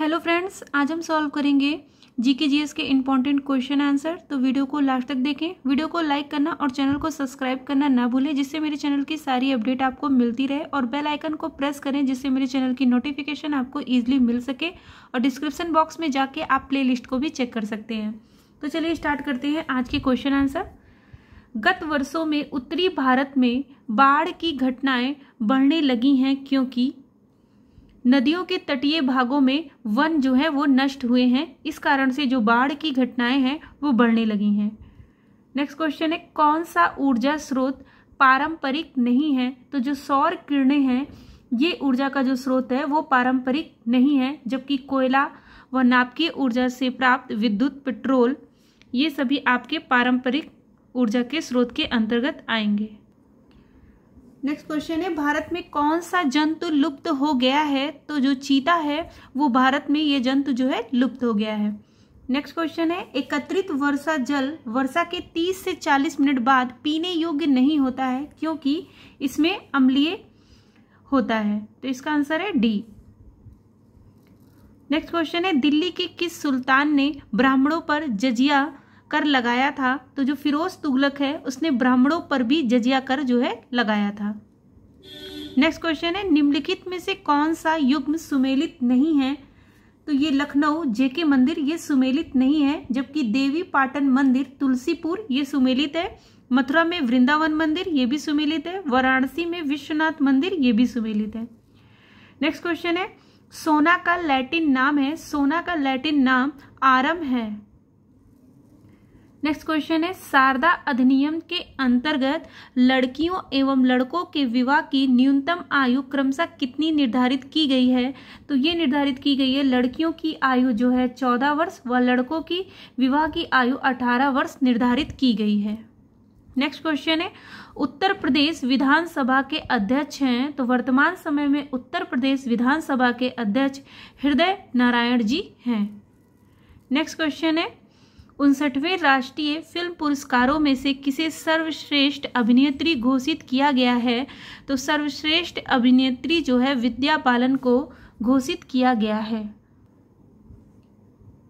hello friends आज हम solve करेंगे जीके जीएस के इंपॉर्टेंट क्वेश्चन आंसर तो वीडियो को लास्ट तक देखें वीडियो को लाइक करना और चैनल को सब्सक्राइब करना ना भूलें जिससे मेरे चैनल की सारी अपडेट आपको मिलती रहे और बेल आइकन को प्रेस करें जिससे मेरे चैनल की नोटिफिकेशन आपको ईजिली मिल सके और डिस्क्रिप्शन बॉक्स में जाके आप प्ले को भी चेक कर सकते हैं तो चलिए स्टार्ट करते हैं आज के क्वेश्चन आंसर गत वर्षों में उत्तरी भारत में बाढ़ की घटनाएँ बढ़ने लगी हैं क्योंकि नदियों के तटीय भागों में वन जो है वो नष्ट हुए हैं इस कारण से जो बाढ़ की घटनाएं हैं वो बढ़ने लगी हैं नेक्स्ट क्वेश्चन है कौन सा ऊर्जा स्रोत पारंपरिक नहीं है तो जो सौर किरणें हैं ये ऊर्जा का जो स्रोत है वो पारंपरिक नहीं है जबकि कोयला व नापकीय ऊर्जा से प्राप्त विद्युत पेट्रोल ये सभी आपके पारंपरिक ऊर्जा के स्रोत के अंतर्गत आएंगे नेक्स्ट क्वेश्चन है भारत में कौन सा जंतु लुप्त हो गया है तो जो चीता है वो भारत में ये जंतु जो है लुप्त हो गया है नेक्स्ट क्वेश्चन है एकत्रित वर्षा जल वर्षा के 30 से 40 मिनट बाद पीने योग्य नहीं होता है क्योंकि इसमें अम्लीय होता है तो इसका आंसर है डी नेक्स्ट क्वेश्चन है दिल्ली के किस सुल्तान ने ब्राह्मणों पर जजिया कर लगाया था तो जो फिरोज तुगलक है उसने ब्राह्मणों पर भी जजिया कर जो है लगाया था नेक्स्ट क्वेश्चन है निम्नलिखित में से कौन सा युग्म सुमेलित नहीं है तो ये लखनऊ जेके मंदिर ये सुमेलित नहीं है जबकि देवी पाटन मंदिर तुलसीपुर ये सुमेलित है मथुरा में वृंदावन मंदिर ये भी सुमेलित है वाराणसी में विश्वनाथ मंदिर ये भी सुमेलित है नेक्स्ट क्वेश्चन है सोना का लैटिन नाम है सोना का लैटिन नाम आरम है नेक्स्ट क्वेश्चन है शारदा अधिनियम के अंतर्गत लड़कियों एवं लड़कों के विवाह की न्यूनतम आयु क्रमशः कितनी निर्धारित की गई है तो ये निर्धारित की गई है लड़कियों की आयु जो है चौदह वर्ष व लड़कों की विवाह की आयु अठारह वर्ष निर्धारित की गई है नेक्स्ट क्वेश्चन है उत्तर प्रदेश विधानसभा के अध्यक्ष हैं तो वर्तमान समय में उत्तर प्रदेश विधानसभा के अध्यक्ष हृदय नारायण जी हैं नेक्स्ट क्वेश्चन है उनसठवें राष्ट्रीय फिल्म पुरस्कारों में से किसे सर्वश्रेष्ठ अभिनेत्री घोषित किया गया है तो सर्वश्रेष्ठ अभिनेत्री जो है विद्या बालन को घोषित किया गया है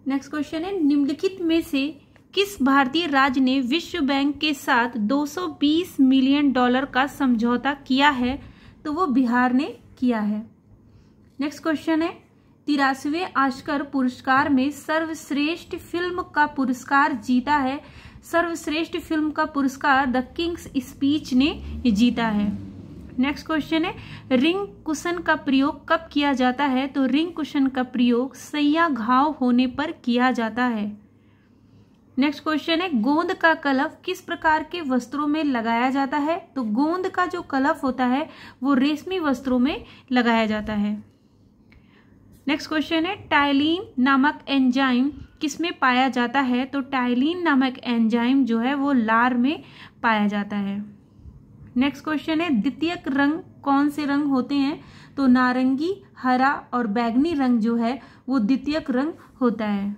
नेक्स्ट क्वेश्चन है निम्नलिखित में से किस भारतीय राज्य ने विश्व बैंक के साथ 220 मिलियन डॉलर का समझौता किया है तो वो बिहार ने किया है नेक्स्ट क्वेश्चन है तिरासीवे आस्कर पुरस्कार में सर्वश्रेष्ठ फिल्म का पुरस्कार जीता है सर्वश्रेष्ठ फिल्म का पुरस्कार द किंग्स स्पीच ने जीता है नेक्स्ट क्वेश्चन है रिंग कुशन का प्रयोग कब किया जाता है तो रिंग कुशन का प्रयोग सैया घाव होने पर किया जाता है नेक्स्ट क्वेश्चन है गोंद का कलफ किस प्रकार के वस्त्रों में लगाया जाता है तो गोंद का जो कलफ होता है वो रेशमी वस्त्रों में लगाया जाता है नेक्स्ट क्वेश्चन है टाइलिन नामक एंजाइम किस में पाया जाता है तो टाइलिन नामक एंजाइम जो है वो लार में पाया जाता है नेक्स्ट क्वेश्चन है द्वितीयक रंग कौन से रंग होते हैं तो नारंगी हरा और बैगनी रंग जो है वो द्वितीयक रंग होता है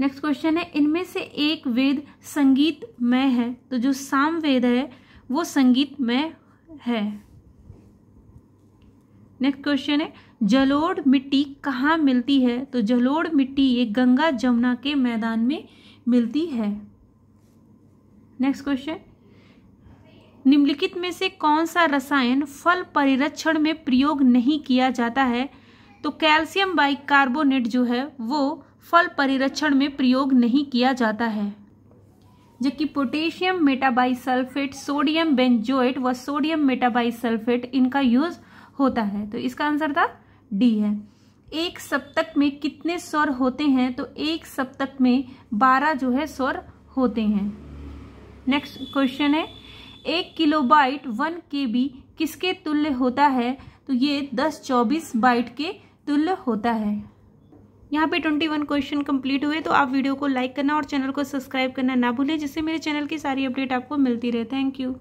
नेक्स्ट क्वेश्चन है इनमें से एक वेद संगीतमय है तो जो साम वेद है वो संगीतमय है नेक्स्ट क्वेश्चन है जलोढ़ मिट्टी कहाँ मिलती है तो जलोढ़ मिट्टी ये गंगा जमुना के मैदान में मिलती है नेक्स्ट क्वेश्चन निम्नलिखित में से कौन सा रसायन फल परिरक्षण में प्रयोग नहीं किया जाता है तो कैल्शियम बाइकार्बोनेट जो है वो फल परिरक्षण में प्रयोग नहीं किया जाता है जबकि पोटेशियम मेटाबाइसल्फेट सोडियम बेंजोइट व सोडियम मेटाबाइसल्फेट इनका यूज़ होता है तो इसका आंसर था डी है एक सप्तक में कितने स्वर होते हैं तो एक सप्तक में बारह जो है स्वर होते हैं नेक्स्ट क्वेश्चन है एक kilobyte one K B किसके तुल्य होता है तो ये दस चौबीस बाइट के तुल्य होता है यहाँ पे ट्वेंटी वन क्वेश्चन कंप्लीट हुए तो आप वीडियो को लाइक करना और चैनल को सब्सक्राइब करना ना भूलें जिससे मेरे चैनल की सारी अपडेट आपको मिलती रहे थैंक यू